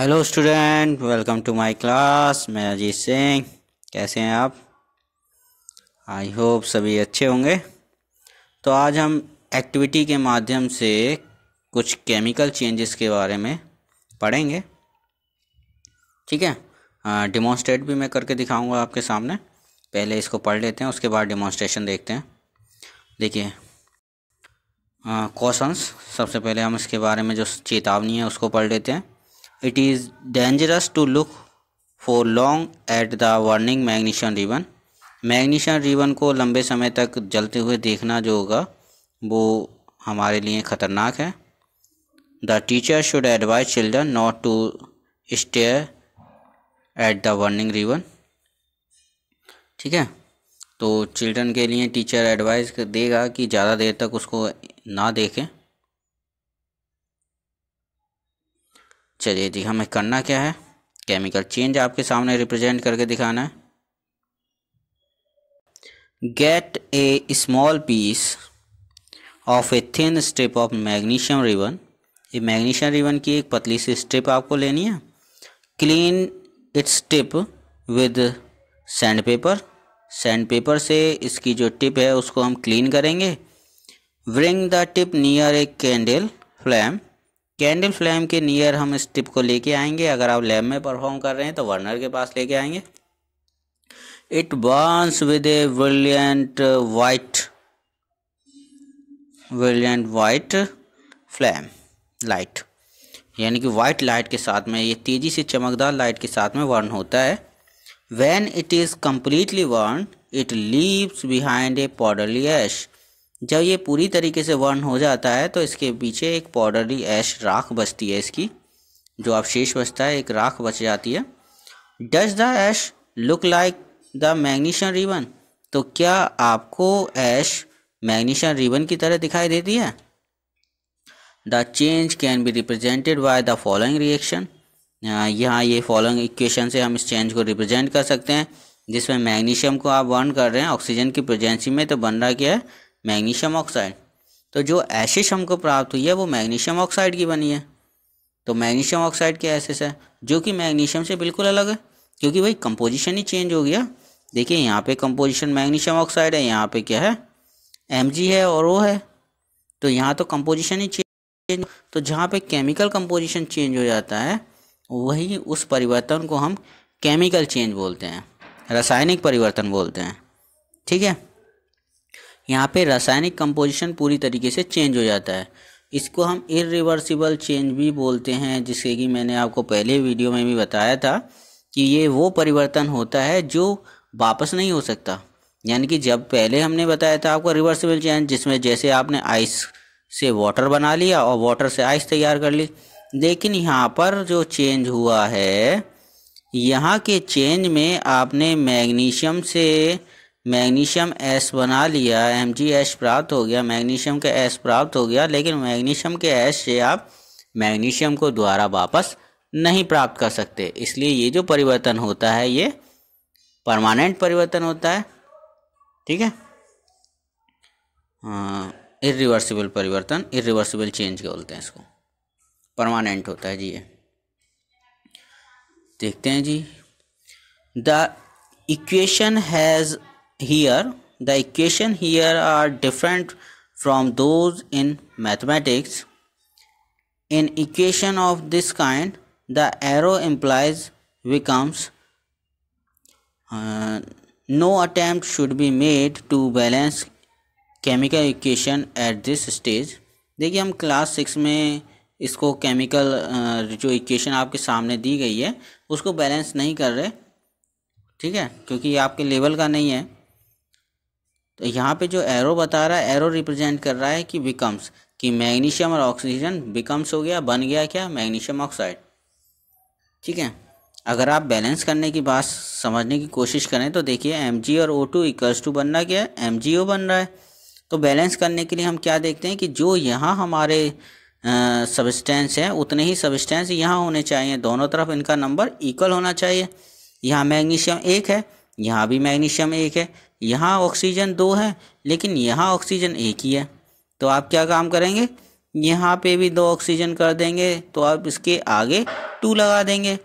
Hello student welcome to my class मैं अजीत सिंह कैसे हैं आप आई होप सभी अच्छे होंगे तो आज हम एक्टिविटी के माध्यम से कुछ केमिकल चेंजेस के बारे में पढ़ेंगे ठीक है डिमॉन्स्ट्रेट भी मैं करके दिखाऊंगा आपके सामने पहले इसको पढ़ लेते हैं उसके बाद डिमॉन्स्ट्रेशन देखते हैं देखिए क्वेश्चंस सबसे पहले हम इसके बारे में जो चेतावनी है उसको पढ़ लेते हैं it is dangerous to look for long at the warning magnesium ribbon magnesium ribbon को लंबे समय तक जलते हुए देखना जो होगा वो हमारे लिए ख़तरनाक है the teacher should advise children not to stay at the burning ribbon ठीक है तो चिल्ड्रन के लिए टीचर एडवाइस देगा कि ज़्यादा देर तक उसको ना देखें चलिए जी हमें करना क्या है केमिकल चेंज आपके सामने रिप्रेजेंट करके दिखाना है get a small piece of a thin strip of magnesium ribbon ये मैग्नीशियम रिबन की एक पतली सी स्ट्रिप आपको लेनी है clean its tip with sandpaper sandpaper से इसकी जो टिप है उसको हम क्लीन करेंगे bring the tip near a candle flame candle flame के नियर हम इस टिप को लेके आएंगे अगर आप लैब में परफॉर्म कर रहे हैं तो वर्नर के पास लेके आएंगे it burns with a brilliant white brilliant white flame light यानी कि वाइट लाइट के साथ में ये तेज़ी से चमकदार लाइट के साथ में वर्न होता है when it is completely burn it leaves behind a powdery ash जब ये पूरी तरीके से वर्न हो जाता है तो इसके पीछे एक पाउडरी ऐश राख बचती है इसकी जो अवशेष बचता है एक राख बच जाती है does the ash look like the magnesium ribbon तो क्या आपको ऐश मैग्नीशियम रिबन की तरह दिखाई देती है the change can be represented by the following reaction यहाँ ये फॉलोइंग इक्वेशन से हम इस चेंज को रिप्रेजेंट कर सकते हैं जिसमें मैग्नीशियम को आप वर्न कर रहे हैं ऑक्सीजन की प्रेजेंसी में तो बन रहा क्या है मैग्नीशियम ऑक्साइड तो जो एशिश हमको प्राप्त हुई है वो मैग्नीशियम ऑक्साइड की बनी है तो मैग्नीशियम ऑक्साइड के एसिस है जो कि मैग्नीशियम से बिल्कुल अलग है क्योंकि भाई कंपोजिशन ही चेंज हो गया देखिए यहाँ पे कंपोजिशन मैग्नीशियम ऑक्साइड है यहाँ पे क्या है एम है और ओ है तो यहाँ तो कंपोजिशन ही चेंज तो जहाँ पे केमिकल कंपोजिशन चेंज हो जाता है वही उस परिवर्तन को हम केमिकल चेंज बोलते हैं रासायनिक परिवर्तन बोलते हैं ठीक है यहाँ पे रासायनिक कंपोजिशन पूरी तरीके से चेंज हो जाता है इसको हम इरिवर्सिबल चेंज भी बोलते हैं जिससे कि मैंने आपको पहले वीडियो में भी बताया था कि ये वो परिवर्तन होता है जो वापस नहीं हो सकता यानी कि जब पहले हमने बताया था आपको रिवर्सिबल चेंज जिसमें जैसे आपने आइस से वाटर बना लिया और वाटर से आइस तैयार कर ली लेकिन यहाँ पर जो चेंज हुआ है यहाँ के चेंज में आपने मैग्नीशियम से मैग्नीशियम एस बना लिया एम जी एस प्राप्त हो गया मैग्नीशियम का एस प्राप्त हो गया लेकिन मैग्नीशियम के एस से आप मैग्नीशियम को दोबारा वापस नहीं प्राप्त कर सकते इसलिए ये जो परिवर्तन होता है ये परमानेंट परिवर्तन होता है ठीक है इरिवर्सिबल हाँ, परिवर्तन इरिवर्सिबल चेंज बोलते हैं इसको परमानेंट होता है जी ये देखते हैं जी the equation has here the equation here are different from those in mathematics in equation of this kind the arrow implies becomes uh, no attempt should be made to balance chemical equation at this stage देखिए हम class six में इसको chemical जो equation आपके सामने दी गई है उसको बैलेंस नहीं कर रहे ठीक है क्योंकि ये आपके लेवल का नहीं है तो यहाँ पे जो एरो बता रहा है एरो रिप्रेजेंट कर रहा है कि बिकम्स कि मैग्नीशियम और ऑक्सीजन बिकम्स हो गया बन गया क्या मैग्नीशियम ऑक्साइड ठीक है अगर आप बैलेंस करने की बात समझने की कोशिश करें तो देखिए एम जी और ओ टू इक्वल्स टू बन रहा क्या है एम जी ओ बन रहा है तो बैलेंस करने के लिए हम क्या देखते हैं कि जो यहाँ हमारे सबस्टेंस हैं उतने ही सबस्टेंस यहाँ होने चाहिए दोनों तरफ इनका नंबर इक्वल होना चाहिए यहाँ मैग्नीशियम एक है यहाँ भी मैग्नीशियम एक है यहाँ ऑक्सीजन दो है लेकिन यहाँ ऑक्सीजन एक ही है तो आप क्या काम करेंगे यहाँ पे भी दो ऑक्सीजन कर देंगे तो आप इसके आगे टू लगा देंगे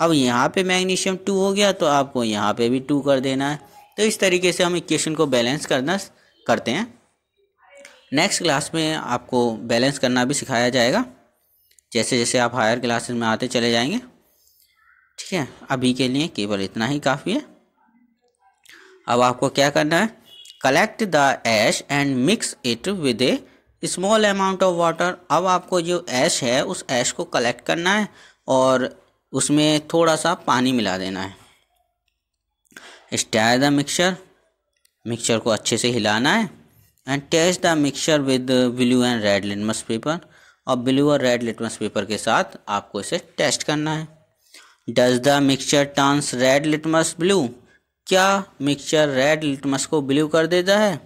अब यहाँ पे मैग्नीशियम टू हो गया तो आपको यहाँ पे भी टू कर देना है तो इस तरीके से हम इक्वेशन को बैलेंस करना करते हैं नेक्स्ट क्लास में आपको बैलेंस करना भी सिखाया जाएगा जैसे जैसे आप हायर क्लासेस में आते चले जाएंगे ठीक है अभी के लिए केवल इतना ही काफ़ी है अब आपको क्या करना है collect the ash and mix it with a small amount of water अब आपको जो ऐश है उस ऐश को कलेक्ट करना है और उसमें थोड़ा सा पानी मिला देना है स्टार द मिक्सचर मिक्सचर को अच्छे से हिलाना है and test the mixture with blue and red litmus paper और ब्लू और रेड लिटमस पेपर के साथ आपको इसे टेस्ट करना है does the mixture turns red litmus blue क्या मिक्सचर रेड लिटमस को ब्लू कर देता है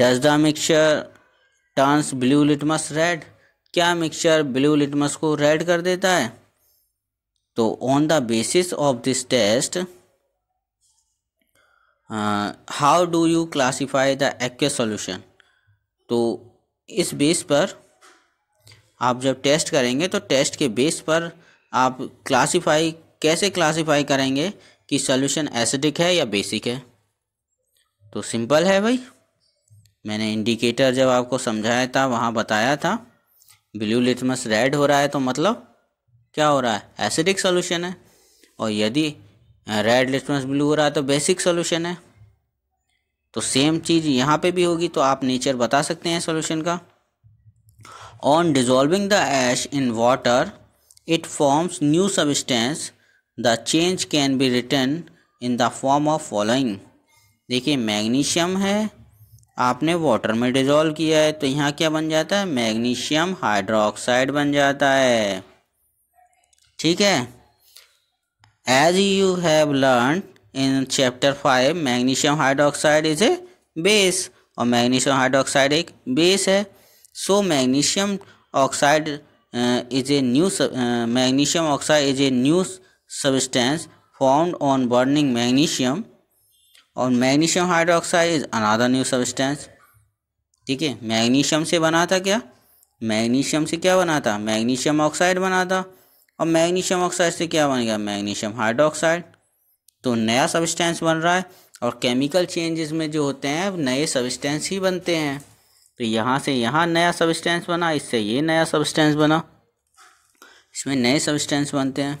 does the mixture turns blue litmus red क्या मिक्सचर ब्लू लिटमस को रेड कर देता है तो on the basis of this test how do you classify the aqueous solution तो इस बेस पर आप जब टेस्ट करेंगे तो टेस्ट के बेस पर आप क्लासीफाई कैसे क्लासीफाई करेंगे कि सॉल्यूशन एसिडिक है या बेसिक है तो सिंपल है भाई मैंने इंडिकेटर जब आपको समझाया था वहाँ बताया था ब्लू लिटमस रेड हो रहा है तो मतलब क्या हो रहा है एसिडिक सॉल्यूशन है और यदि रेड लिटमस ब्लू हो रहा है तो बेसिक सॉल्यूशन है तो सेम चीज़ यहाँ पे भी होगी तो आप नेचर बता सकते हैं सॉल्यूशन का on dissolving the ash in water it forms new substance the change can be written in the form of following देखिए मैग्नीशियम है आपने वाटर में डिजोल्व किया है तो यहाँ क्या बन जाता है मैग्नीशियम हाइड्रोक्साइड बन जाता है ठीक है as you have learn in chapter five magnesium hydroxide is a base और मैग्नीशियम हाइड्रोक्साइड एक बेस है so magnesium oxide is a new magnesium oxide is a new substance formed on burning magnesium और magnesium hydroxide is another new substance ठीक है magnesium से बना था क्या magnesium से क्या बना था magnesium ऑक्साइड बना था और magnesium ऑक्साइड से क्या बन गया मैग्नीशियम हाइड्रोक्साइड तो नया सब्सटेंस बन रहा है और केमिकल चेंजेस में जो होते हैं नए सबस्टेंस ही बनते हैं तो यहाँ से यहाँ नया सब्सटेंस बना इससे ये नया सब्सटेंस बना इसमें नए सब्सटेंस बनते हैं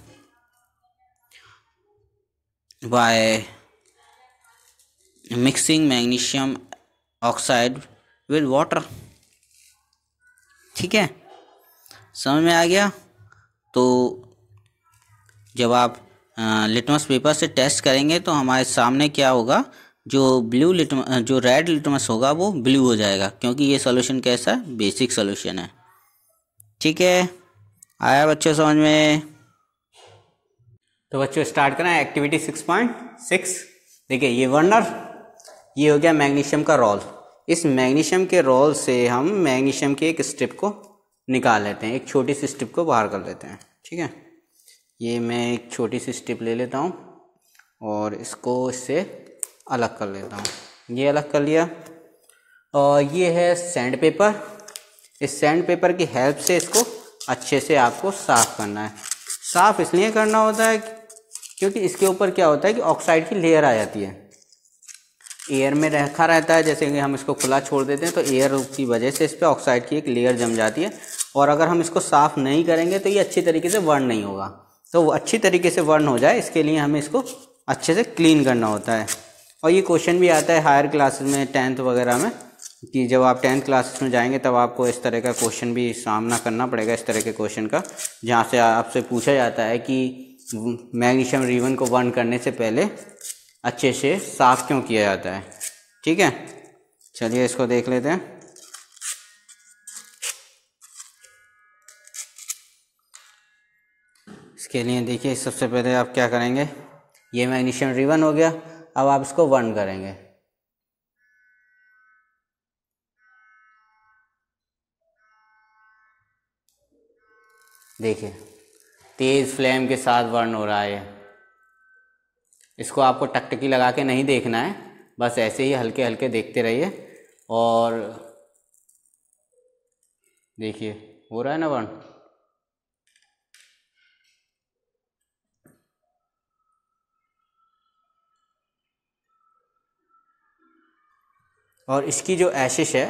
by mixing magnesium oxide with water ठीक है समझ में आ गया तो जब आप लिटमस पेपर से टेस्ट करेंगे तो हमारे सामने क्या होगा जो ब्लू लिटम जो रेड लिटमस होगा वो ब्लू हो जाएगा क्योंकि ये सॉल्यूशन कैसा है बेसिक सॉल्यूशन है ठीक है आया बच्चों समझ में तो बच्चों स्टार्ट करें एक्टिविटी 6.6 देखिए ये वर्नर ये हो गया मैग्नीशियम का रोल इस मैग्नीशियम के रोल से हम मैग्नीशियम के एक स्ट्रिप को निकाल लेते हैं एक छोटी सी स्ट्रिप को बाहर कर लेते हैं ठीक है ये मैं एक छोटी सी स्ट्रिप ले लेता हूँ और इसको इससे अलग कर लेता हूँ ये अलग कर लिया और ये है सैंड पेपर इस सैंड पेपर की हेल्प से इसको अच्छे से आपको साफ़ करना है साफ़ इसलिए करना होता है क्योंकि इसके ऊपर क्या होता है कि ऑक्साइड की लेयर आ जाती है एयर में रखा रहता है जैसे कि हम इसको खुला छोड़ देते हैं तो एयर की वजह से इस पर ऑक्साइड की एक लेयर जम जाती है और अगर हम इसको साफ़ नहीं करेंगे तो ये अच्छी तरीके से वर्न नहीं होगा तो वो अच्छी तरीके से वर्न हो जाए इसके लिए हमें इसको अच्छे से क्लीन करना होता है और ये क्वेश्चन भी आता है हायर क्लासेस में टेंथ वगैरह में कि जब आप टेंथ क्लासेस में जाएंगे तब आपको इस तरह का क्वेश्चन भी सामना करना पड़ेगा इस तरह के क्वेश्चन का जहाँ से आपसे पूछा जाता है कि मैग्नीशियम रिबन को बर्न करने से पहले अच्छे से साफ क्यों किया जाता है ठीक है चलिए इसको देख लेते हैं इसके लिए देखिए सबसे पहले आप क्या करेंगे ये मैग्नीशियम रिबन हो गया अब आप इसको बर्न करेंगे देखिए तेज़ फ्लेम के साथ बर्न हो रहा है इसको आपको टकटकी लगा के नहीं देखना है बस ऐसे ही हल्के हल्के देखते रहिए और देखिए हो रहा है ना बर्न और इसकी जो एशिश है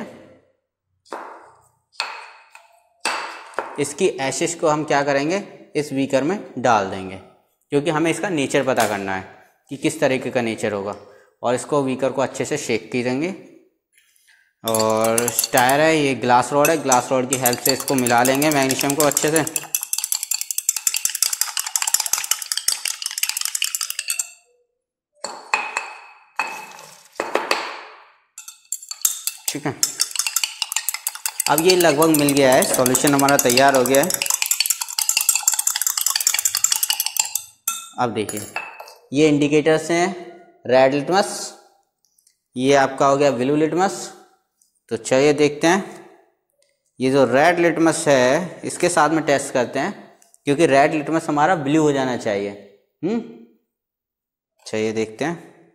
इसकी एशिश को हम क्या करेंगे इस बीकर में डाल देंगे क्योंकि हमें इसका नेचर पता करना है कि किस तरीके का नेचर होगा और इसको वीकर को अच्छे से शेक की देंगे और टायर है ये ग्लास रॉड है ग्लास रॉड की हेल्प से इसको मिला लेंगे मैग्नीशियम को अच्छे से ठीक है अब ये लगभग मिल गया है सॉल्यूशन हमारा तैयार हो गया है अब देखिए ये इंडिकेटर्स हैं रेड लिटमस ये आपका हो गया ब्लू लिटमस तो चलिए देखते हैं ये जो रेड लिटमस है इसके साथ में टेस्ट करते हैं क्योंकि रेड लिटमस हमारा ब्लू हो जाना चाहिए हम्म चलिए देखते हैं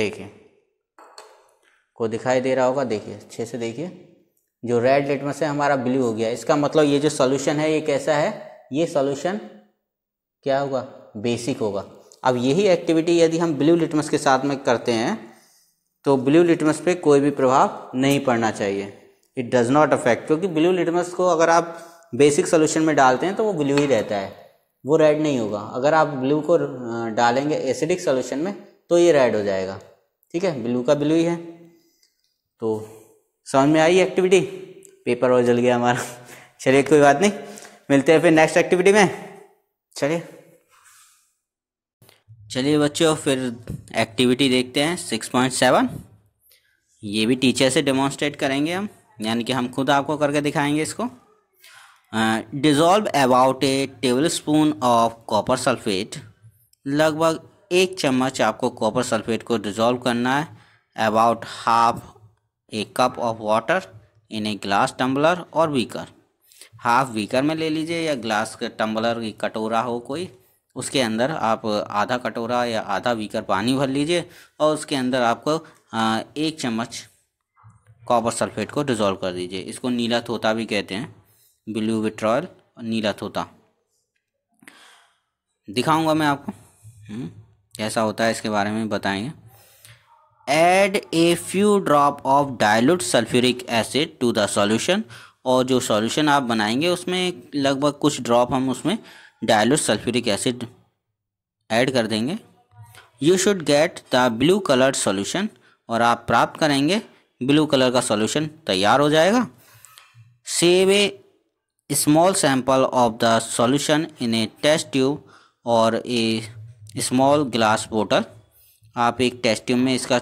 देखिए को दिखाई दे रहा होगा देखिए अच्छे से देखिए जो रेड लिटमस है हमारा ब्लू हो गया इसका मतलब ये जो सोल्यूशन है ये कैसा है ये सॉल्यूशन क्या होगा बेसिक होगा अब यही एक्टिविटी यदि हम ब्लू लिटमस के साथ में करते हैं तो ब्लू लिटमस पे कोई भी प्रभाव नहीं पड़ना चाहिए इट डज़ नॉट अफेक्ट क्योंकि ब्लू लिटमस को अगर आप बेसिक सोल्यूशन में डालते हैं तो वो ब्लू ही रहता है वो रेड नहीं होगा अगर आप ब्लू को डालेंगे एसिडिक सोल्यूशन में तो ये रेड हो जाएगा ठीक है ब्लू का ब्लू ही है तो समझ में आई एक्टिविटी पेपर और जल गया हमारा चलिए कोई बात नहीं मिलते हैं फिर नेक्स्ट एक्टिविटी में चलिए चलिए बच्चों फिर एक्टिविटी देखते हैं सिक्स पॉइंट सेवन ये भी टीचर से डेमोन्स्ट्रेट करेंगे हम यानी कि हम खुद आपको करके दिखाएंगे इसको dissolve about a table spoon of copper sulphate लगभग एक चम्मच आपको कॉपर सल्फेट को डिज़ोल्व करना है about half a cup of water in a glass tumbler और बीकर हाफ बीकर में ले लीजिए या ग्लास के टम्बलर कटोरा हो कोई उसके अंदर आप आधा कटोरा या आधा बीकर पानी भर लीजिए और उसके अंदर आपको एक चम्मच कॉपर सल्फेट को डिज़ोल्व कर दीजिए इसको नीला तोता भी कहते हैं ब्लू विट्रॉयल और नीला तोता दिखाऊंगा मैं आपको हम्म, कैसा होता है इसके बारे में बताएंगे add a few drop of dilute sulphuric acid to the solution और जो सॉल्यूशन आप बनाएंगे उसमें लगभग कुछ ड्रॉप हम उसमें डायलोस सल्फ्यूरिक एसिड ऐड कर देंगे you should get the blue colour solution और आप प्राप्त करेंगे ब्लू कलर का सॉल्यूशन तैयार हो जाएगा save a small sample of the solution in a test tube और ए स्मॉल ग्लास बोटल आप एक टेस्ट ट्यूब में इसका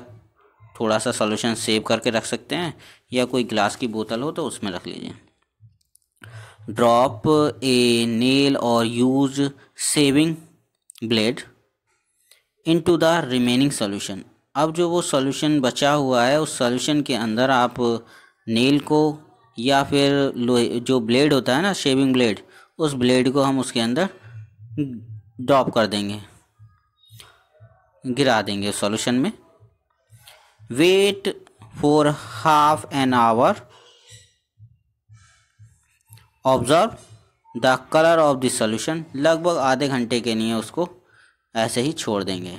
थोड़ा सा सॉल्यूशन सेव करके रख सकते हैं या कोई ग्लास की बोतल हो तो उसमें रख लीजिए ड्रॉप ए नेल और use shaving blade into the remaining solution अब जो वो सॉल्यूशन बचा हुआ है उस सॉल्यूशन के अंदर आप नेल को या फिर लोहे जो ब्लेड होता है ना शेविंग ब्लेड उस ब्लेड को हम उसके अंदर ड्रॉप कर देंगे गिरा देंगे सॉल्यूशन में wait for half an hour observe the colour of the solution लगभग आधे घंटे के लिए उसको ऐसे ही छोड़ देंगे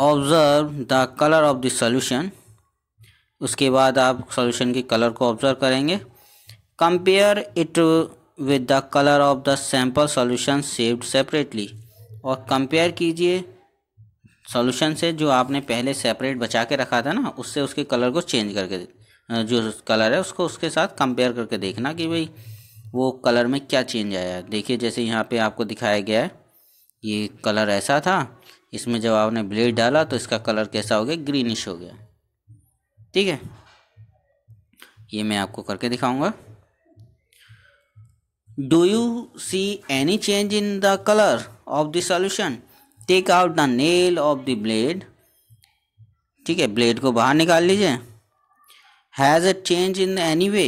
observe the colour of the solution उसके बाद आप सोल्यूशन के कलर को ऑब्ज़र्व करेंगे compare it with the colour of the sample solution saved separately और कंपेयर कीजिए सॉल्यूशन से जो आपने पहले सेपरेट बचा के रखा था ना उससे उसके कलर को चेंज करके जो कलर है उसको उसके साथ कंपेयर करके देखना कि भाई वो कलर में क्या चेंज आया देखिए जैसे यहाँ पे आपको दिखाया गया है ये कलर ऐसा था इसमें जब आपने ब्लेड डाला तो इसका कलर कैसा हो गया ग्रीनिश हो गया ठीक है ये मैं आपको करके दिखाऊंगा do you see any change in the colour of the solution take out the nail of the blade ठीक है ब्लेड को बाहर निकाल लीजिए has a change in any way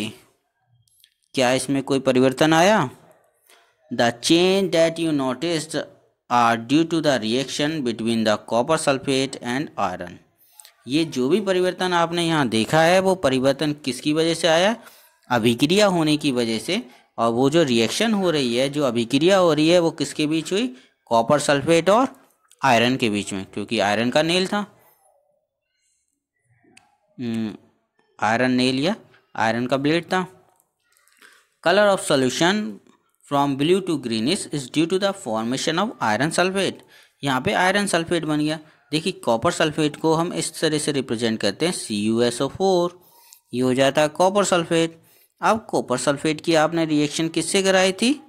क्या इसमें कोई परिवर्तन आया the change that you notice are due to the reaction between the copper sulphate and iron ये जो भी परिवर्तन आपने यहाँ देखा है वो परिवर्तन किसकी वजह से आया अभिक्रिया होने की वजह से और वो जो रिएक्शन हो रही है जो अभिक्रिया हो रही है वो किसके बीच हुई कॉपर सल्फेट और आयरन के बीच में क्योंकि आयरन का नेल था हम्म, आयरन नेल या आयरन का ब्लेड था colour of solution from blue to greenish is due to the formation of iron sulphate यहाँ पे आयरन सल्फेट बन गया देखिए कॉपर सल्फेट को हम इस तरह से रिप्रेजेंट करते हैं C U S O four ये हो जाता है कॉपर सल्फेट अब कॉपर सल्फेट की आपने रिएक्शन किससे कराई थी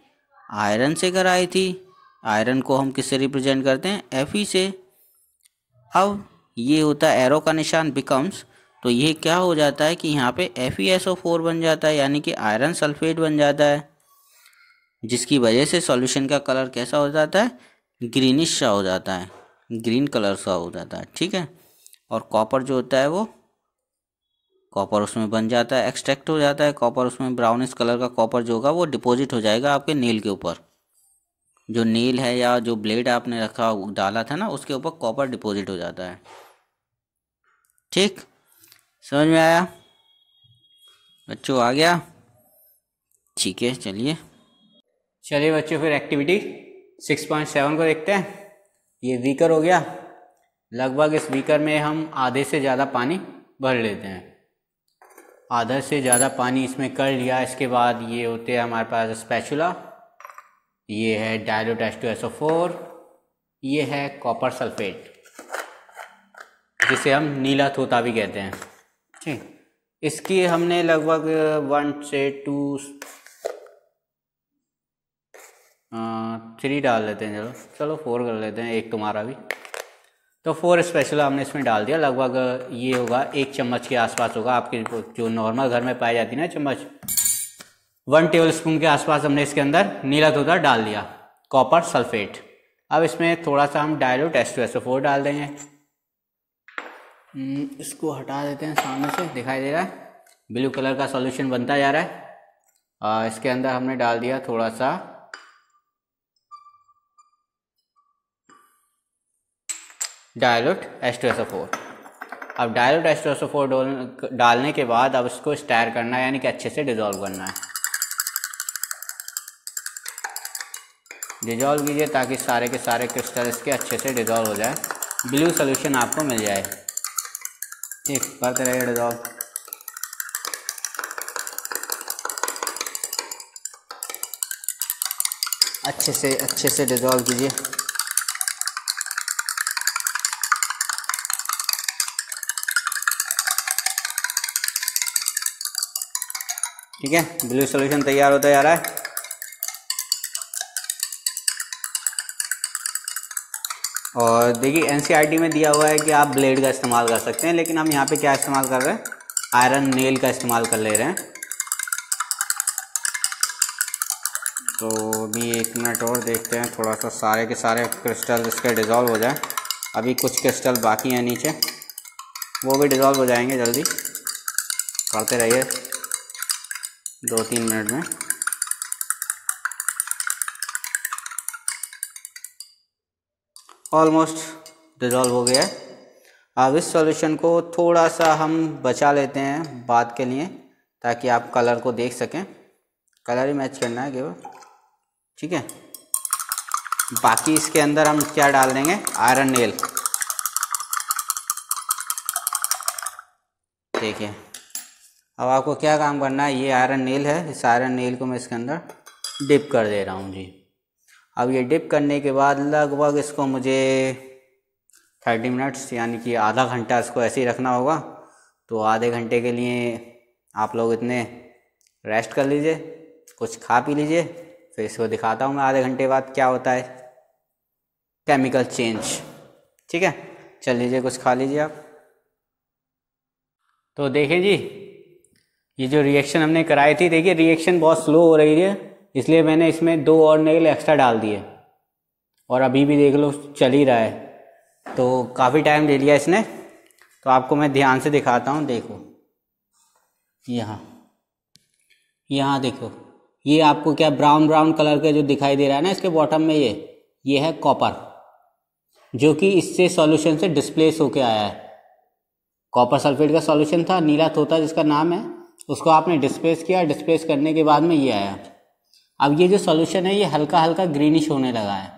आयरन से कराई थी आयरन को हम किससे रिप्रेजेंट करते हैं एफ ई से अब ये होता है एरो का निशान बिकम्स तो ये क्या हो जाता है कि यहाँ पे फोर e बन जाता है यानी कि आयरन सल्फेट बन जाता है जिसकी वजह से सॉल्यूशन का कलर कैसा हो जाता है ग्रीनिश सा हो जाता है ग्रीन कलर सा हो जाता है ठीक है और कॉपर जो होता है वो कॉपर उसमें बन जाता है एक्सट्रैक्ट हो जाता है कॉपर उसमें ब्राउनिश कलर का कॉपर जो होगा वो डिपॉजिट हो जाएगा आपके नील के ऊपर जो नील है या जो ब्लेड आपने रखा डाला था ना उसके ऊपर कॉपर डिपॉजिट हो जाता है ठीक समझ में आया बच्चों आ गया ठीक है चलिए चलिए बच्चों फिर एक्टिविटी सिक्स पॉइंट सेवन को देखते हैं ये वीकर हो गया लगभग इस वीकर में हम आधे से ज़्यादा पानी भर लेते हैं आधा से ज़्यादा पानी इसमें कर लिया इसके बाद ये होते हैं हमारे पास स्पैचुला ये है dilute S two S O four ये है कॉपर सल्फेट जिसे हम नीला तोता भी कहते हैं ठीक इसकी हमने लगभग वन से टू थ्री डाल लेते हैं चलो चलो फोर कर लेते हैं एक तुम्हारा भी तो फोर स्पेशल हमने इसमें डाल दिया लगभग ये होगा एक चम्मच के आसपास होगा आपके जो नॉर्मल घर में पाई जाती है ना चम्मच वन टेबल स्पून के आसपास हमने इसके अंदर नीला धोधा डाल दिया कॉपर सल्फेट अब इसमें थोड़ा सा हम dilute S two S O four डाल देंगे हम्म, इसको हटा देते हैं सामने से दिखाई दे रहा है ब्लू कलर का सॉल्यूशन बनता जा रहा है आ, इसके अंदर हमने डाल दिया थोड़ा सा dilute S two S O four अब dilute S two S O four डालने के बाद अब इसको स्टायर करना है यानी कि अच्छे से डिजोल्व करना है डिजॉल्व कीजिए ताकि सारे के सारे क्रिस्टल इसके अच्छे से डिजॉल्व हो जाए ब्लू सोल्यूशन आपको मिल जाए ठीक बात रहिए डिजॉल्व अच्छे से अच्छे से डिजॉल्व कीजिए ठीक है ब्लू सोल्यूशन तैयार होता जा रहा है और देखिए एनसीईआरटी e में दिया हुआ है कि आप ब्लेड का इस्तेमाल कर सकते हैं लेकिन हम यहाँ पे क्या इस्तेमाल कर रहे हैं आयरन नेल का इस्तेमाल कर ले रहे हैं तो अभी एक मिनट और देखते हैं थोड़ा सा सारे के सारे क्रिस्टल इसके डिज़ोल्व हो जाए अभी कुछ क्रिस्टल बाकी हैं नीचे वो भी डिज़ोल्व हो जाएंगे जल्दी करते रहिए दो तीन मिनट में ऑलमोस्ट डिज़ोल्व हो गया है अब इस सॉल्यूशन को थोड़ा सा हम बचा लेते हैं बाद के लिए ताकि आप कलर को देख सकें कलर ही मैच करना है केवल ठीक है बाकी इसके अंदर हम क्या डाल देंगे आयरन नेल देखिए अब आपको क्या काम करना है ये आयरन नेल है इस आयरन नेल को मैं इसके अंदर डिप कर दे रहा हूँ जी अब ये डिप करने के बाद लगभग इसको मुझे थर्टी मिनट्स यानी कि आधा घंटा इसको ऐसे ही रखना होगा तो आधे घंटे के लिए आप लोग इतने रेस्ट कर लीजिए कुछ खा पी लीजिए फिर इसको दिखाता हूँ मैं आधे घंटे बाद क्या होता है केमिकल चेंज ठीक है चल लीजिए कुछ खा लीजिए आप तो देखें जी ये जो रिएक्शन हमने कराई थी देखिए रिएक्शन बहुत स्लो हो रही है इसलिए मैंने इसमें दो और नेल एक्स्ट्रा डाल दिए और अभी भी देख लो चल ही रहा है तो काफ़ी टाइम ले लिया इसने तो आपको मैं ध्यान से दिखाता हूँ देखो यहाँ यहाँ देखो ये आपको क्या ब्राउन ब्राउन कलर का जो दिखाई दे रहा है ना इसके बॉटम में ये ये है कॉपर जो कि इससे सॉल्यूशन से डिस्प्लेस होके आया है कॉपर सल्फेट का सॉल्यूशन था नीला तोता जिसका नाम है उसको आपने डिस्प्लेस किया डिस्प्लेस करने के बाद में ये आया अब ये जो सॉल्यूशन है ये हल्का हल्का ग्रीनिश होने लगा है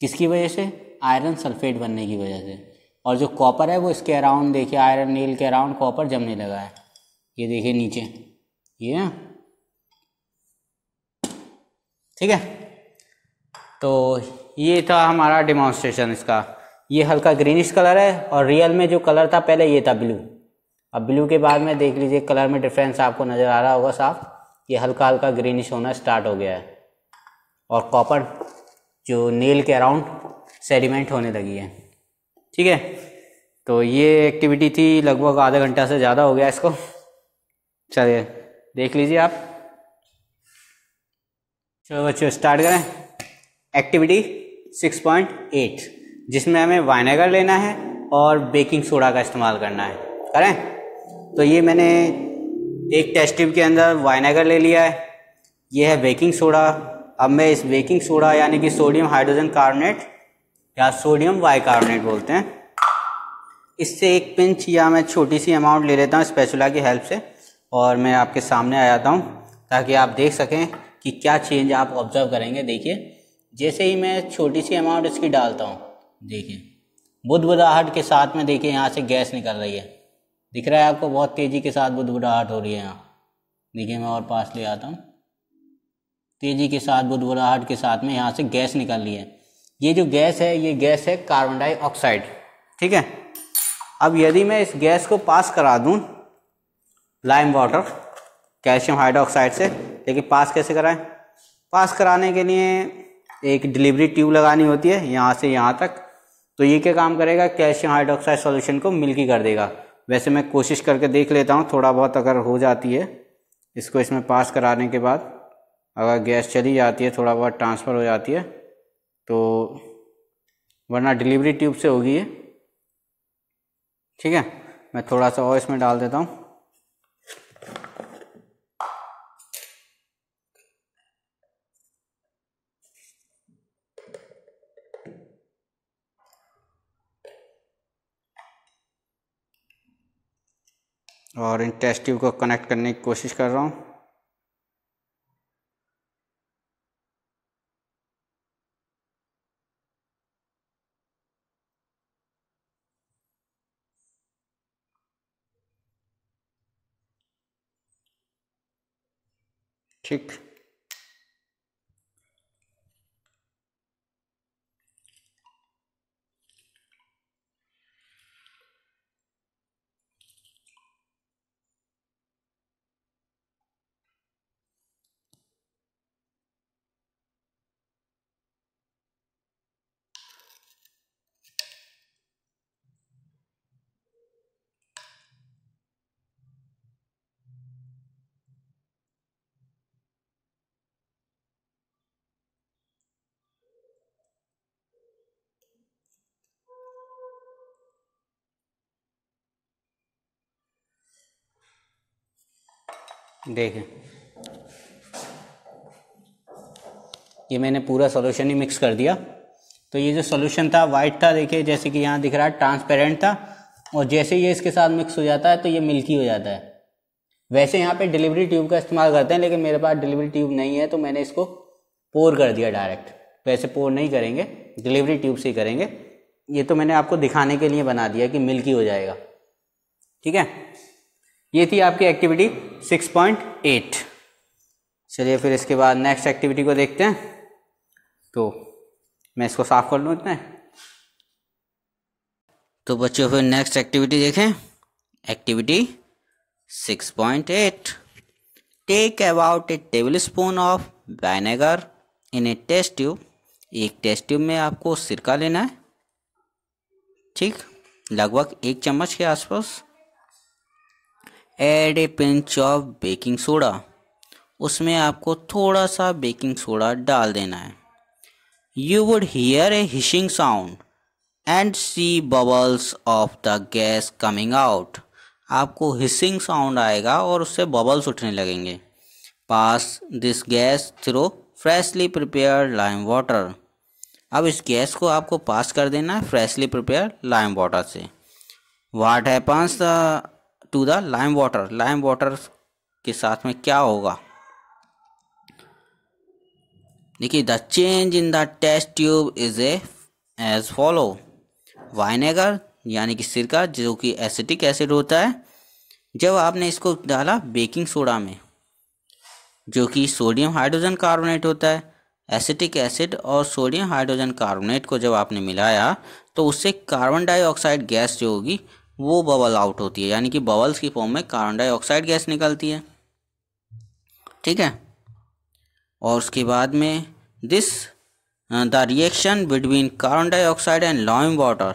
किसकी वजह से आयरन सल्फेट बनने की वजह से और जो कॉपर है वो इसके अराउंड देखिए आयरन नील के अराउंड कॉपर जमने लगा है ये देखिए नीचे ये ठीक है तो ये था हमारा डिमॉन्स्ट्रेशन इसका ये हल्का ग्रीनिश कलर है और रियल में जो कलर था पहले ये था ब्लू अब ब्लू के बाद में देख लीजिए कलर में डिफरेंस आपको नज़र आ रहा होगा साफ ये हल्का हल्का ग्रीनिश होना स्टार्ट हो गया है और कॉपर जो नील के अराउंड सेडिमेंट होने लगी है ठीक है तो ये एक्टिविटी थी लगभग आधा घंटा से ज़्यादा हो गया इसको चलिए देख लीजिए आप चलो बच्चों स्टार्ट करें एक्टिविटी 6.8 जिसमें हमें वाइनेगर लेना है और बेकिंग सोडा का इस्तेमाल करना है करें तो ये मैंने एक टेस्ट ट्यूब के अंदर वाइनेगर ले लिया है ये है बेकिंग सोडा अब मैं इस बेकिंग सोडा यानी कि सोडियम हाइड्रोजन कार्बोनेट या सोडियम वाई कार्बोनेट बोलते हैं इससे एक पिंच या मैं छोटी सी अमाउंट ले लेता हूँ स्पेचुला की हेल्प से और मैं आपके सामने आ जाता हूँ ताकि आप देख सकें कि क्या चेंज आप ऑब्जर्व करेंगे देखिए जैसे ही मैं छोटी सी अमाउंट इसकी डालता हूँ देखिए बुदबुदाहट के साथ में देखिए यहाँ से गैस निकल रही है दिख रहा है आपको बहुत तेज़ी के साथ बुदबुदाहट हो रही है यहाँ देखिए मैं और पास ले आता हूँ तेज़ी के साथ बुदबुदाहट के साथ में यहाँ से गैस निकल रही है ये जो गैस है ये गैस है कार्बन डाइऑक्साइड ठीक है अब यदि मैं इस गैस को पास करा दूँ लाइम वाटर कैल्शियम हाइड्रोक्साइड से लेकिन पास कैसे कराएं पास कराने के लिए एक डिलीवरी ट्यूब लगानी होती है यहाँ से यहाँ तक तो ये क्या काम करेगा कैल्शियम हाइड्रोक्साइड सॉल्यूशन को मिल्की कर देगा वैसे मैं कोशिश करके देख लेता हूँ थोड़ा बहुत अगर हो जाती है इसको इसमें पास कराने के बाद अगर गैस चली जाती है थोड़ा बहुत ट्रांसफ़र हो जाती है तो वरना डिलीवरी ट्यूब से होगी ये ठीक है मैं थोड़ा सा और इसमें डाल देता हूँ और इन टेस्ट ट्यूब को कनेक्ट करने की कोशिश कर रहा हूँ ठीक देखें ये मैंने पूरा सॉल्यूशन ही मिक्स कर दिया तो ये जो सॉल्यूशन था वाइट था देखिए जैसे कि यहाँ दिख रहा है ट्रांसपेरेंट था और जैसे ये इसके साथ मिक्स हो जाता है तो ये मिल्की हो जाता है वैसे यहाँ पे डिलीवरी ट्यूब का इस्तेमाल करते हैं लेकिन मेरे पास डिलीवरी ट्यूब नहीं है तो मैंने इसको पोर कर दिया डायरेक्ट वैसे पोर नहीं करेंगे डिलीवरी ट्यूब से ही करेंगे ये तो मैंने आपको दिखाने के लिए बना दिया कि मिल्की हो जाएगा ठीक है ये थी आपकी एक्टिविटी 6.8 चलिए फिर इसके बाद नेक्स्ट एक्टिविटी को देखते हैं तो मैं इसको साफ कर लूँ इतना तो बच्चों फिर नेक्स्ट एक्टिविटी देखें activity 6.8 take about a table spoon of vinegar in a test tube एक टेस्ट ट्यूब में आपको सिरका लेना है ठीक लगभग एक चम्मच के आसपास add a pinch of baking soda उसमें आपको थोड़ा सा बेकिंग सोडा डाल देना है you would hear a hissing sound and see bubbles of the gas coming out आपको हिसिंग साउंड आएगा और उससे बबल्स उठने लगेंगे pass this gas through freshly prepare lime water अब इस गैस को आपको पास कर देना है फ्रेशली प्रिपेयर लाइम वाटर से what happens the to the lime water lime water के साथ में क्या होगा देखिए the change in the test tube is a as follow vinegar यानी कि सिरका जो कि एसिटिक एसिड होता है जब आपने इसको डाला बेकिंग सोडा में जो कि सोडियम हाइड्रोजन कार्बोनेट होता है एसिटिक एसिड और सोडियम हाइड्रोजन कार्बोनेट को जब आपने मिलाया तो उससे कार्बन डाइऑक्साइड गैस जो होगी वो बबल आउट होती है यानी कि बबल्स की फॉर्म में कार्बन डाइऑक्साइड गैस निकलती है ठीक है और उसके बाद में this the reaction between carbon dioxide and lime water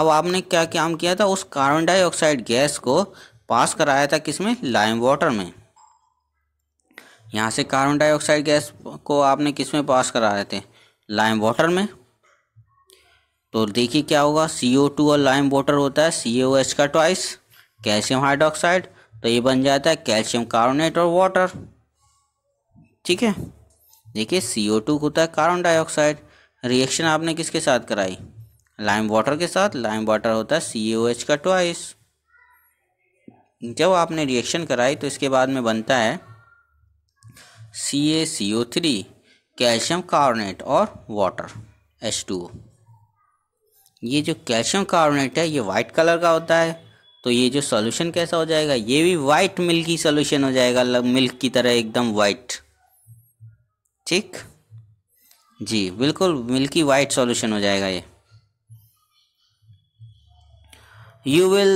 अब आपने क्या काम किया था उस कार्बन डाइऑक्साइड गैस को पास कराया था किसमें लाइम वाटर में यहाँ से कार्बन डाइऑक्साइड गैस को आपने किसमें पास कराए थे लाइम वाटर में तो देखिए क्या होगा सी ओ टू और लाइम वाटर होता है सी ओ एच का ट्वाइस कैल्शियम हाइड्रोक्साइड तो ये बन जाता है कैल्शियम कार्बोनेट और वाटर ठीक है देखिए सी ओ टू होता है कार्बन डाइऑक्साइड रिएक्शन आपने किसके साथ कराई लाइम वाटर के साथ लाइम वाटर होता है सी ओ एच का ट्वाइस जब आपने रिएक्शन कराई तो इसके बाद में बनता है C A C O three calcium carbonate और वाटर एच टू ओ ये जो कैल्शियम कार्बोनेट है ये वाइट कलर का होता है तो ये जो सॉल्यूशन कैसा हो जाएगा ये भी वाइट मिल्क ही सोल्यूशन हो जाएगा मिल्क की तरह एकदम वाइट ठीक जी बिल्कुल मिल्की वाइट सॉल्यूशन हो जाएगा ये you will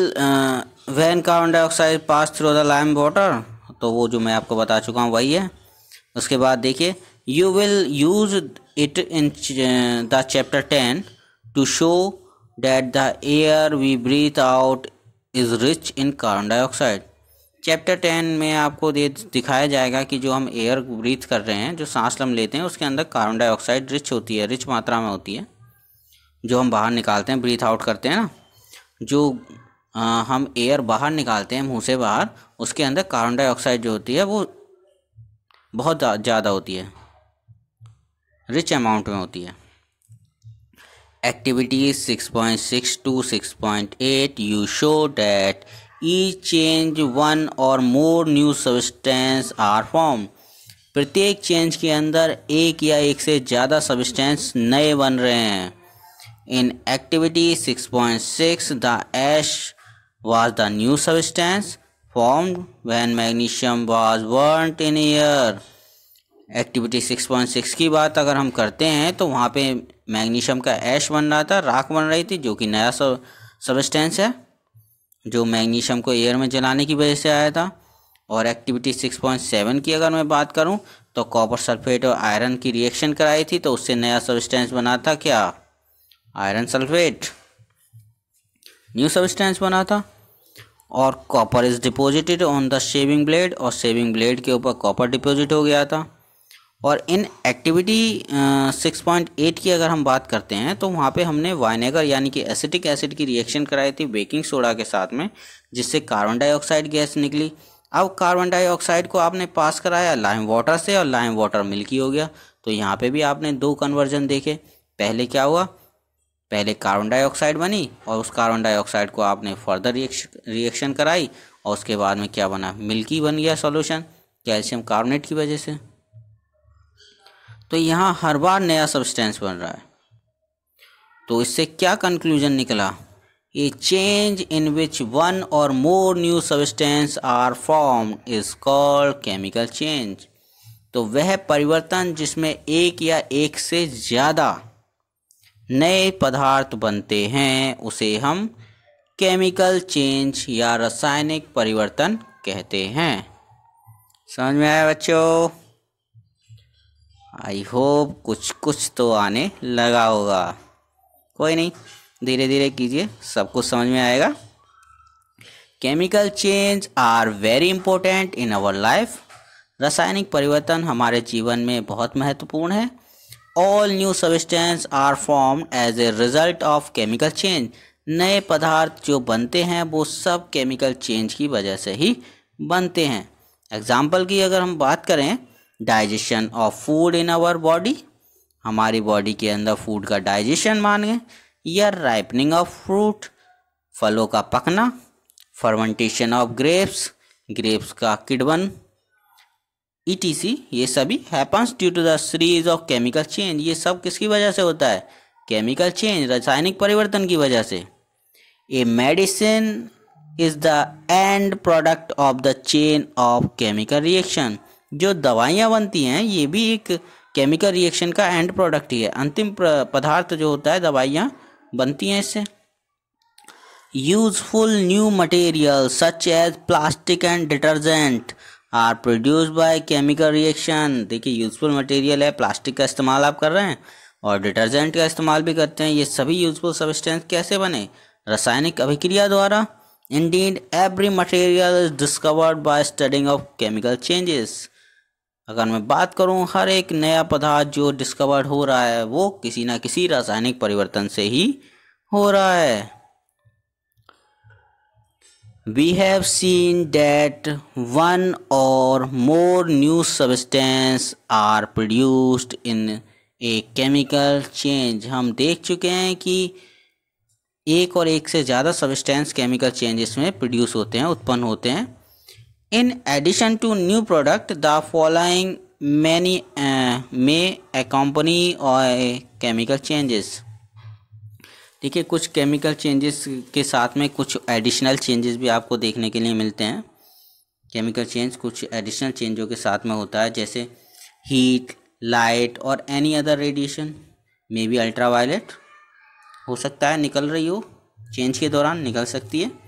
when carbon dioxide pass through the lime water तो वो जो मैं आपको बता चुका हूँ वही है उसके बाद देखिए you will use it in the chapter ten to show that the air we breathe out is rich in carbon dioxide. Chapter ten में आपको दे दिखाया जाएगा कि जो हम एयर ब्रीथ कर रहे हैं जो सांस लम लेते हैं उसके अंदर कार्बन डाइऑक्साइड रिच होती है रिच मात्रा में होती है जो हम बाहर निकालते हैं ब्रीथ आउट करते हैं ना जो आ, हम एयर बाहर निकालते हैं मुँह से बाहर उसके अंदर कार्बन डाइऑक्साइड जो होती है वो बहुत ज़्यादा होती है रिच अमाउंट में होती है activities 6.62 6.8 you show that each change one or more new substance are formed प्रत्येक चेंज के अंदर एक या एक से ज़्यादा सब्सटेंस नए बन रहे हैं in activity 6.6 point six the ash was the new substance form when magnesium was burn in air activity 6.6 की बात अगर हम करते हैं तो वहाँ पे मैग्नीशियम का एश बन रहा था राख बन रही थी जो कि नया सबस्टेंस है जो मैग्नीशियम को एयर में जलाने की वजह से आया था और एक्टिविटी 6.7 की अगर मैं बात करूं तो कॉपर सल्फेट और आयरन की रिएक्शन कराई थी तो उससे नया सबस्टेंस बना था क्या आयरन सल्फेट न्यू सबस्टेंस बना था और copper is deposited on the shaving blade और शेविंग ब्लेड के ऊपर कॉपर डिपोजिट हो गया था और इन एक्टिविटी 6.8 की अगर हम बात करते हैं तो वहाँ पे हमने वाइनेगर यानी कि एसिटिक एसिड की रिएक्शन कराई थी बेकिंग सोडा के साथ में जिससे कार्बन डाइऑक्साइड गैस निकली अब कार्बन डाइऑक्साइड को आपने पास कराया लाइम वाटर से और लाइम वाटर मिल्की हो गया तो यहाँ पे भी आपने दो कन्वर्जन देखे पहले क्या हुआ पहले कार्बन डाइऑक्साइड बनी और उस कार्बन डाइऑक्साइड को आपने फर्दर रिएक्शन कराई और उसके बाद में क्या बना मिल्की बन गया सॉल्यूशन कैल्शियम कार्बोनेट की वजह से तो यहाँ हर बार नया सब्सटेंस बन रहा है तो इससे क्या कंक्लूजन निकला ए change in which one or more new substance are form is called chemical change तो वह परिवर्तन जिसमें एक या एक से ज़्यादा नए पदार्थ बनते हैं उसे हम केमिकल चेंज या रासायनिक परिवर्तन कहते हैं समझ में आया बच्चों आई होप कुछ कुछ तो आने लगा होगा कोई नहीं धीरे धीरे कीजिए सब कुछ समझ में आएगा chemical change are very important in our life रासायनिक परिवर्तन हमारे जीवन में बहुत महत्वपूर्ण है all new substance are form as a result of chemical change नए पदार्थ जो बनते हैं वो सब केमिकल चेंज की वजह से ही बनते हैं एग्जाम्पल की अगर हम बात करें digestion of food in our body हमारी बॉडी के अंदर फूड का डाइजेशन माने या राइपनिंग ऑफ फ्रूट फलों का पकना फर्मेंटेशन ऑफ ग्रेप्स ग्रेप्स का किडवन ईटीसी ये सभी happens due to the series of chemical change ये सब किसकी वजह से होता है केमिकल चेंज रासायनिक परिवर्तन की वजह से a medicine is the end product of the chain of chemical reaction जो दवाइयाँ बनती हैं ये भी एक केमिकल रिएक्शन का एंड प्रोडक्ट ही है अंतिम पदार्थ जो होता है दवाइयाँ बनती हैं इससे useful new material such as plastic and detergent are produce by chemical reaction देखिए यूजफुल मटेरियल है प्लास्टिक का इस्तेमाल आप कर रहे हैं और डिटर्जेंट का इस्तेमाल भी करते हैं ये सभी यूजफुल सब्सटेंस कैसे बने रासायनिक अभिक्रिया द्वारा indeed every material is discovered by studying of chemical changes अगर मैं बात करूं हर एक नया पदार्थ जो डिस्कवर्ड हो रहा है वो किसी ना किसी रासायनिक परिवर्तन से ही हो रहा है we have seen that one or more new substance are produced in a chemical change हम देख चुके हैं कि एक और एक से ज़्यादा सबस्टेंस केमिकल चेंजेस में प्रोड्यूस होते हैं उत्पन्न होते हैं in addition to new product the following many may may chemical changes uh, chemical ठीक है कुछ केमिकल चेंजेस के साथ में कुछ एडिशनल चेंजेस भी आपको देखने के लिए मिलते हैं केमिकल चेंज कुछ एडिशनल चेंजों के साथ में होता है जैसे हीट लाइट और any other radiation may be ultra हो सकता है निकल रही हो चेंज के दौरान निकल सकती है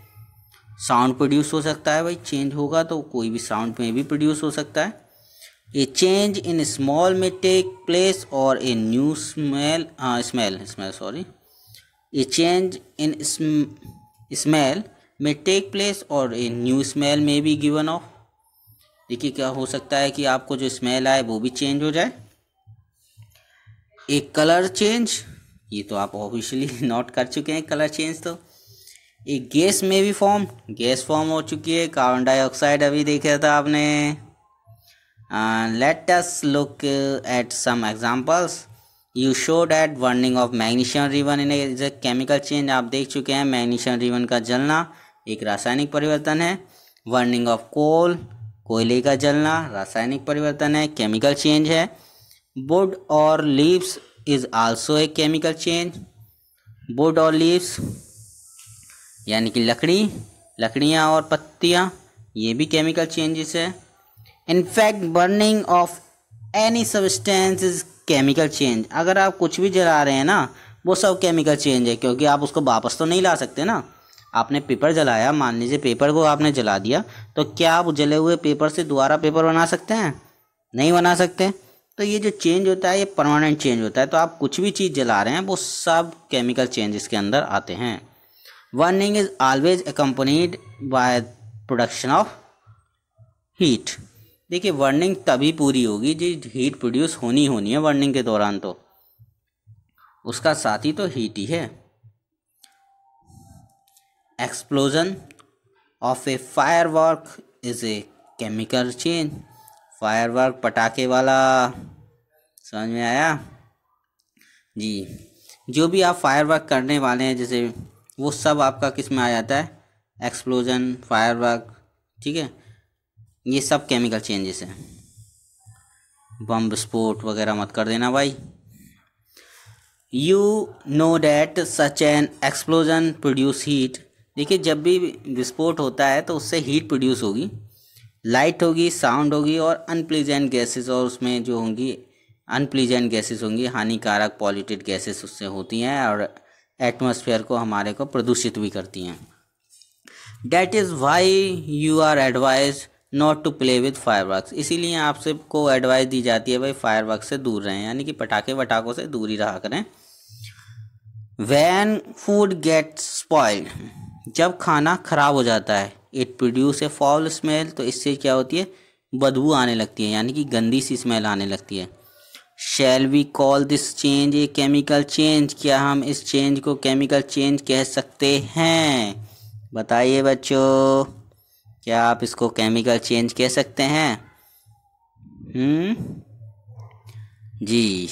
साउंड प्रोड्यूस हो सकता है भाई चेंज होगा तो कोई भी साउंड में भी प्रोड्यूस हो सकता है a change in small may take place और a new smell smell smell sorry a change in smell may take place और ए न्यू स्मेल में भी गिवन ऑफ देखिए क्या हो सकता है कि आपको जो स्मेल आए वो भी चेंज हो जाए एक कलर चेंज ये तो आप ऑफिशियली नोट कर चुके हैं कलर चेंज तो एक गैस में भी फॉर्म गैस फॉर्म हो चुकी है कार्बन डाइऑक्साइड अभी देखा था आपने let us look at some examples you show that burning of magnesium ribbon in is a chemical change आप देख चुके हैं मैग्नीशियम रिबन का जलना एक रासायनिक परिवर्तन है वर्निंग ऑफ कोल कोयले का जलना रासायनिक परिवर्तन है केमिकल चेंज है वुड और leaves is also a chemical change wood और लीव्स यानी कि लकड़ी लकड़ियाँ और पत्तियाँ ये भी केमिकल चेंजेस है in fact burning of any substance is chemical change अगर आप कुछ भी जला रहे हैं ना वो सब केमिकल चेंज है क्योंकि आप उसको वापस तो नहीं ला सकते ना आपने पेपर जलाया मान लीजिए पेपर को आपने जला दिया तो क्या आप जले हुए पेपर से दोबारा पेपर बना सकते हैं नहीं बना सकते तो ये जो चेंज होता है ये परमानेंट चेंज होता है तो आप कुछ भी चीज़ जला रहे हैं वो सब केमिकल चेंज इसके अंदर आते हैं warning is always accompanied by production of heat देखिए वर्निंग तभी पूरी होगी जी हीट प्रोड्यूस होनी होनी है वर्निंग के दौरान तो उसका साथी तो हीट ही है explosion of a firework is a chemical change firework पटाखे वाला समझ में आया जी जो भी आप फायर वर्क करने वाले हैं जैसे वो सब आपका किस में आ जाता है एक्सप्लोजन फायर वर्क ठीक है ये सब केमिकल चेंजेस हैं बम विस्फोट वगैरह मत कर देना भाई you know that such an explosion produce heat देखिए जब भी विस्फोट होता है तो उससे हीट प्रोड्यूस होगी लाइट होगी साउंड होगी और अनप्लीजेंट गैसेस और उसमें जो होंगी अनप्लीजेंट गैसेस होंगी हानिकारक पॉल्यूटेड गैसेस उससे होती हैं और एटमोसफेयर को हमारे को प्रदूषित भी करती हैं that is why you are advise not to play with firework इसीलिए आप सबको एडवाइस दी जाती है भाई फायर वर्क से दूर रहें यानी कि पटाखे वटाखों से दूर ही रहा करें वैन फूड गेट स्पॉइल्ड जब खाना खराब हो जाता है it produce a foul smell तो इससे क्या होती है बदबू आने लगती है यानी कि गंदी सी स्मेल आने लगती है shall we call this change a chemical change क्या हम इस चेंज को केमिकल चेंज कह सकते हैं बताइए बच्चों क्या आप इसको केमिकल चेंज कह सकते हैं हम्म जी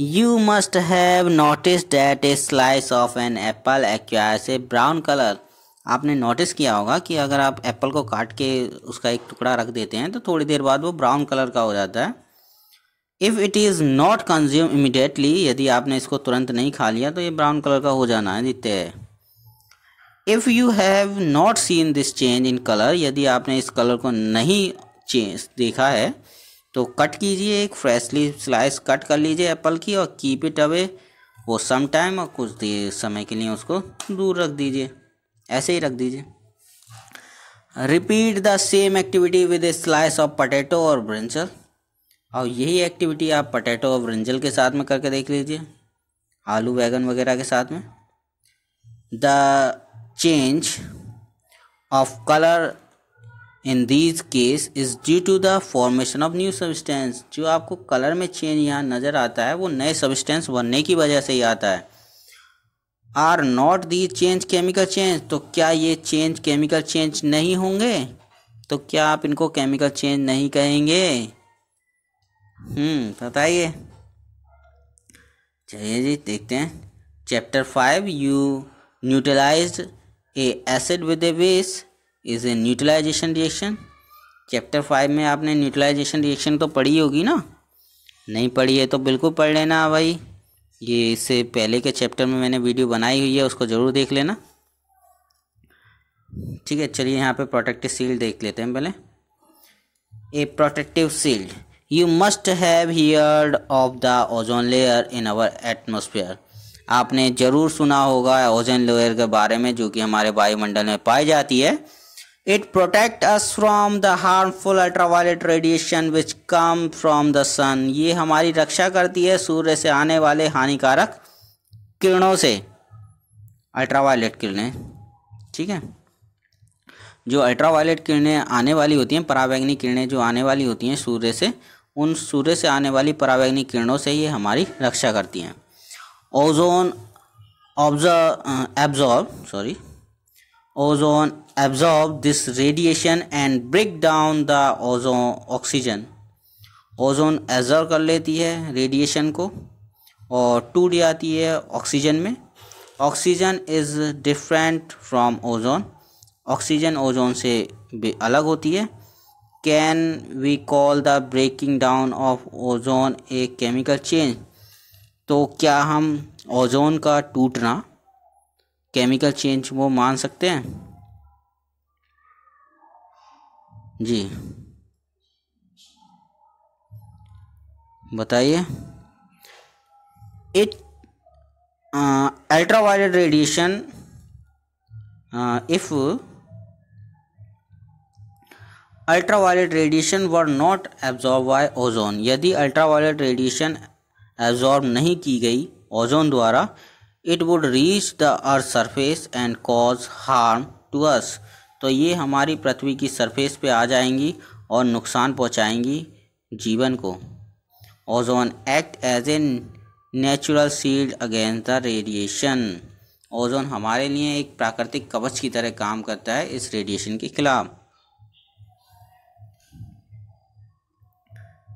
you must have notice that a slice of an apple acquires a brown colour आपने नोटिस किया होगा कि अगर आप एप्पल को काट के उसका एक टुकड़ा रख देते हैं तो थोड़ी देर बाद वो ब्राउन कलर का हो जाता है if it is not consume immediately यदि आपने इसको तुरंत नहीं खा लिया तो ये ब्राउन कलर का हो जाना है है if you have not seen this change in colour यदि आपने इस कलर को नहीं चेंज देखा है तो कट कीजिए एक फ्रेशली स्लाइस कट कर लीजिए एप्पल की और कीप इट अवे वो सम टाइम और कुछ देर समय के लिए उसको दूर रख दीजिए ऐसे ही रख दीजिए repeat the same activity with a slice of potato और ब्रिंचल और यही एक्टिविटी आप पटेटो और ब्रंजल के साथ में करके देख लीजिए आलू बैगन वगैरह के साथ में the change of colour in these case is due to the formation of new substance जो आपको कलर में चेंज यहाँ नज़र आता है वो नए सब्सटेंस बनने की वजह से ही आता है are not the change chemical change तो क्या ये चेंज केमिकल चेंज नहीं होंगे तो क्या आप इनको केमिकल चेंज नहीं कहेंगे हम्म बताइए चलिए जी देखते हैं chapter five you neutralize a acid with a base is a neutralization reaction chapter five में आपने न्यूट्रलाइजेशन रिएक्शन तो पढ़ी होगी ना नहीं पढ़ी है तो बिल्कुल पढ़ लेना भाई ये इससे पहले के चैप्टर में मैंने वीडियो बनाई हुई है उसको ज़रूर देख लेना ठीक है चलिए यहाँ पे प्रोटेक्टिव सील्ड देख लेते हैं पहले a protective shield you must have heard of the ozone layer in our atmosphere आपने ज़रूर सुना होगा ओजोन लेयर के बारे में जो कि हमारे वायुमंडल में पाई जाती है it protect us from the harmful ultraviolet radiation which come from the sun ये हमारी रक्षा करती है सूर्य से आने वाले हानिकारक किरणों से अल्ट्रावायलेट किरणें ठीक है जो अल्ट्रावायलेट किरणें आने वाली होती हैं परावैग्नी किरणें जो आने वाली होती हैं सूर्य से उन सूर्य से आने वाली परावैग्नी किरणों से ये हमारी रक्षा करती हैं ozone observe absorb sorry ozone absorb this radiation and break down the ozone oxygen ozone absorb कर लेती है रेडिएशन को और टूट जाती है ऑक्सीजन में oxygen is different from ozone oxygen ozone से अलग होती है can we call the breaking down of ozone a chemical change तो क्या हम ओजोन का टूटना केमिकल चेंज वो मान सकते हैं जी बताइए it ultraviolet radiation if ultraviolet radiation were not absorb by ozone यदि अल्ट्रावायलेट रेडिएशन एब्जॉर्ब नहीं की गई ओजोन द्वारा it would reach the earth surface and cause harm to us तो ये हमारी पृथ्वी की सरफेस पे आ जाएंगी और नुकसान पहुंचाएंगी जीवन को ozone act as a natural shield against the radiation ozone हमारे लिए एक प्राकृतिक कवच की तरह काम करता है इस रेडिएशन के खिलाफ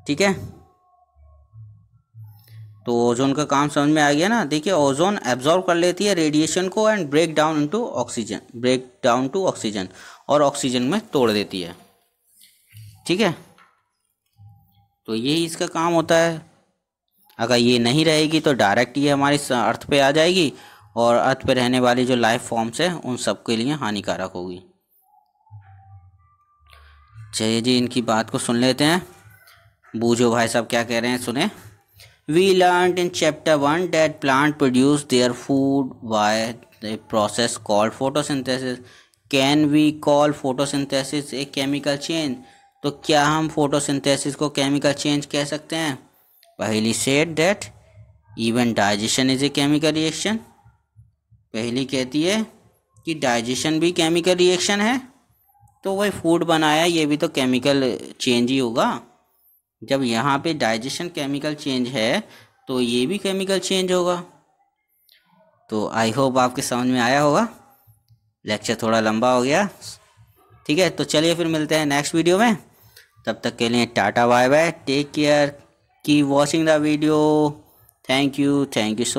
ठीक है तो ओजोन का काम समझ में आ गया ना देखिए ओजोन एब्जॉर्व कर लेती है रेडिएशन को and break down into oxygen break down to oxygen और ऑक्सीजन में तोड़ देती है ठीक है तो यही इसका काम होता है अगर ये नहीं रहेगी तो डायरेक्ट ये हमारी अर्थ पे आ जाएगी और अर्थ पे रहने वाली जो लाइफ फॉर्म्स है उन सब के लिए हानिकारक होगी चलिए जी इनकी बात को सुन लेते हैं बूझो भाई साहब क्या कह रहे हैं सुने we learn in chapter one that plant produce their food by the process called photosynthesis can we call photosynthesis a chemical change तो क्या हम फोटोसिंथेसिस को केमिकल चेंज कह सकते हैं पहली said that even digestion is a chemical reaction पहली कहती है कि डाइजेशन भी केमिकल रिएक्शन है तो वही फूड बनाया ये भी तो केमिकल चेंज ही होगा जब यहाँ पे डाइजेशन केमिकल चेंज है तो ये भी केमिकल चेंज होगा तो आई होप आपके समझ में आया होगा लेक्चर थोड़ा लंबा हो गया ठीक है तो चलिए फिर मिलते हैं नेक्स्ट वीडियो में तब तक के लिए tata bye bye take care keep watching the video thank you thank you so